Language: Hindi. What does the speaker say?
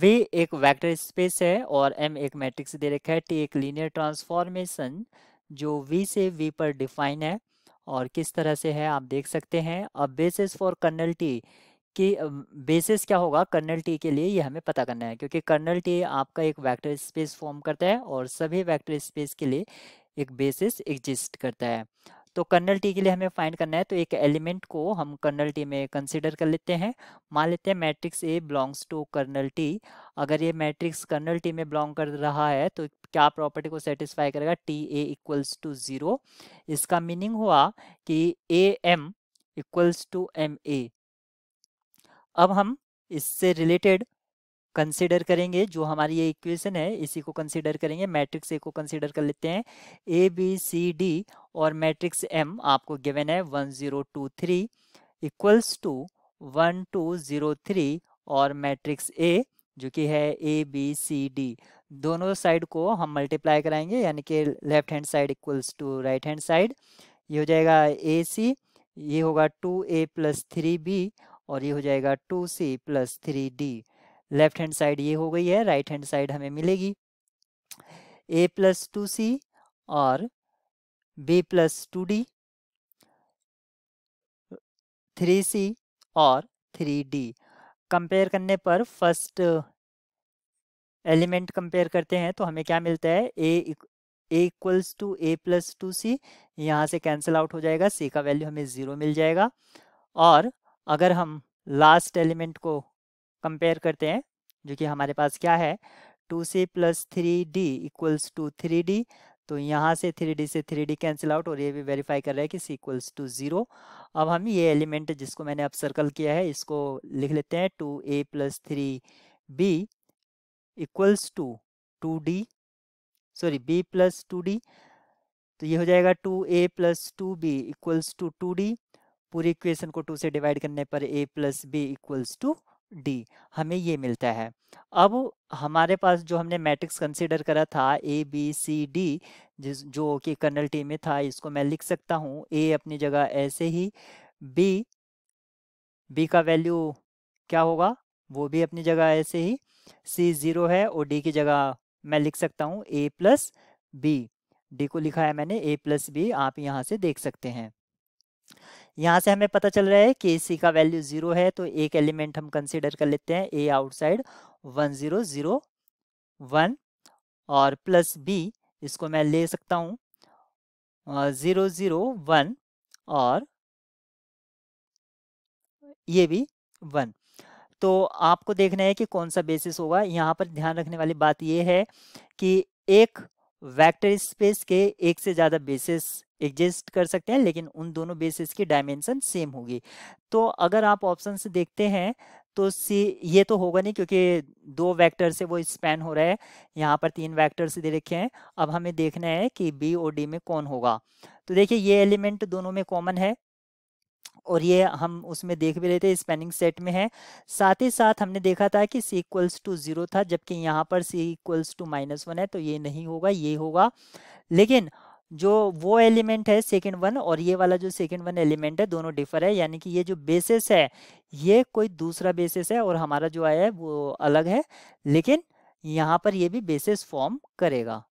V एक वेक्टर स्पेस है और एम एक मैट्रिक्स दे रखा है T एक लीनियर ट्रांसफॉर्मेशन जो वी से वी पर डिफाइन है और किस तरह से है आप देख सकते हैं अब बेसिस फॉर कर्नल टी कि बेसिस क्या होगा कर्नल टी के लिए ये हमें पता करना है क्योंकि कर्नल टी आपका एक वेक्टर स्पेस फॉर्म करता है और सभी वेक्टर स्पेस के लिए एक बेसिस एग्जिस्ट करता है तो कर्नल टी के लिए हमें फाइंड करना है तो एक एलिमेंट को हम कर्नल टी में कंसिडर कर लेते हैं मान लेते हैं matrix A belongs to kernel T अगर ये मैट्रिक्स कर्नल टी में बिलोंग कर रहा है तो क्या प्रॉपर्टी को सेटिस्फाई करेगा T A equals to zero इसका मीनिंग हुआ कि A M equals to M A अब हम इससे रिलेटेड कंसिडर करेंगे जो हमारी ये इक्वेशन है इसी को कंसिडर करेंगे मैट्रिक्स ए को कंसिडर कर लेते हैं ए बी सी डी और मैट्रिक्स एम आपको गिवन है one zero two three equals to one two zero three और मैट्रिक्स ए जो कि है ए बी सी डी दोनों साइड को हम मल्टीप्लाई कराएंगे यानी कि left hand side equals to right hand side ये हो जाएगा ए सी ये होगा two A plus three B और ये हो जाएगा two C plus three D left hand side ये हो गई है राइट हैंड साइड हमें मिलेगी ए प्लस टू सी और b plus 2d 3c और 3d कंपेयर करने पर फर्स्ट एलिमेंट कंपेयर करते हैं तो हमें क्या मिलता है a A equals to A plus two C यहाँ से कैंसिल आउट हो जाएगा सी का वैल्यू हमें ज़ीरो मिल जाएगा और अगर हम लास्ट एलिमेंट को कंपेयर करते हैं जो कि हमारे पास क्या है two C plus three D equals to three D तो यहाँ से थ्री डी से थ्री डी कैंसिल आउट और ये भी वेरीफाई कर रहा है कि सीक्वल्स टू ज़ीरो अब हम ये एलिमेंट जिसको मैंने अब सर्कल किया है इसको लिख लेते हैं two A plus three B equals to two D sorry B plus two D तो ये हो जाएगा two A plus two B equals to two D पूरी इक्वेशन को टू से डिवाइड करने पर A plus B equals to D हमें ये मिलता है अब हमारे पास जो हमने मैट्रिक्स कंसिडर करा था ए बी सी डी जिस जो कि कर्नल टी में था इसको मैं लिख सकता हूँ ए अपनी जगह ऐसे ही बी बी का वैल्यू क्या होगा वो भी अपनी जगह ऐसे ही सी ज़ीरो है और डी की जगह मैं लिख सकता हूँ ए प्लस बी डी को लिखा है मैंने ए प्लस बी आप यहाँ से देख सकते हैं यहाँ से हमें पता चल रहा है कि सी का वैल्यू जीरो है तो एक एलिमेंट हम कंसिडर कर लेते हैं A outside one zero zero one और प्लस बी इसको मैं ले सकता हूँ ज़ीरो ज़ीरो वन और ये भी वन तो आपको देखना है कि कौन सा बेसिस होगा यहाँ पर ध्यान रखने वाली बात ये है कि एक वेक्टर स्पेस के एक से ज़्यादा बेसिस एग्जिस्ट कर सकते हैं लेकिन उन दोनों बेसिस की डायमेंशन सेम होगी तो अगर आप ऑप्शन देखते हैं तो सी ये तो होगा नहीं क्योंकि दो वेक्टर से वो स्पैन हो रहा है यहाँ पर तीन वेक्टर से दे रखे हैं अब हमें देखना है कि बी और डी में कौन होगा तो देखिए ये एलिमेंट दोनों में कॉमन है और ये हम उसमें देख भी रहे थे स्पेनिंग सेट में है साथ ही साथ हमने देखा था कि सी इक्वल्स टू जीरो था जबकि यहाँ पर C equals to minus one है तो ये नहीं होगा ये होगा लेकिन जो वो एलिमेंट है सेकेंड वन और ये वाला जो सेकेंड वन एलिमेंट है दोनों डिफर है यानी कि ये जो बेसिस है ये कोई दूसरा बेसिस है और हमारा जो आया है वो अलग है लेकिन यहाँ पर ये भी बेसिस फॉर्म करेगा